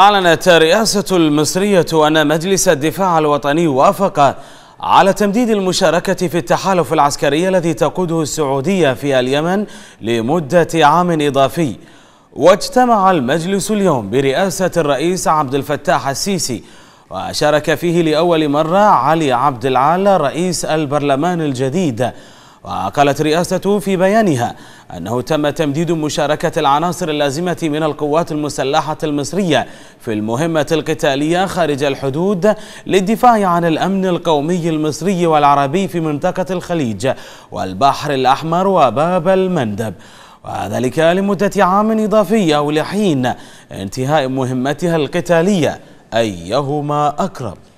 أعلنت الرئاسة المصرية أن مجلس الدفاع الوطني وافق على تمديد المشاركة في التحالف العسكري الذي تقوده السعودية في اليمن لمدة عام إضافي واجتمع المجلس اليوم برئاسة الرئيس عبد الفتاح السيسي وشارك فيه لأول مرة علي عبد العال رئيس البرلمان الجديد وقالت رئاسته في بيانها أنه تم تمديد مشاركة العناصر اللازمة من القوات المسلحة المصرية في المهمة القتالية خارج الحدود للدفاع عن الأمن القومي المصري والعربي في منطقة الخليج والبحر الأحمر وباب المندب وذلك لمدة عام إضافي أو لحين انتهاء مهمتها القتالية أيهما أقرب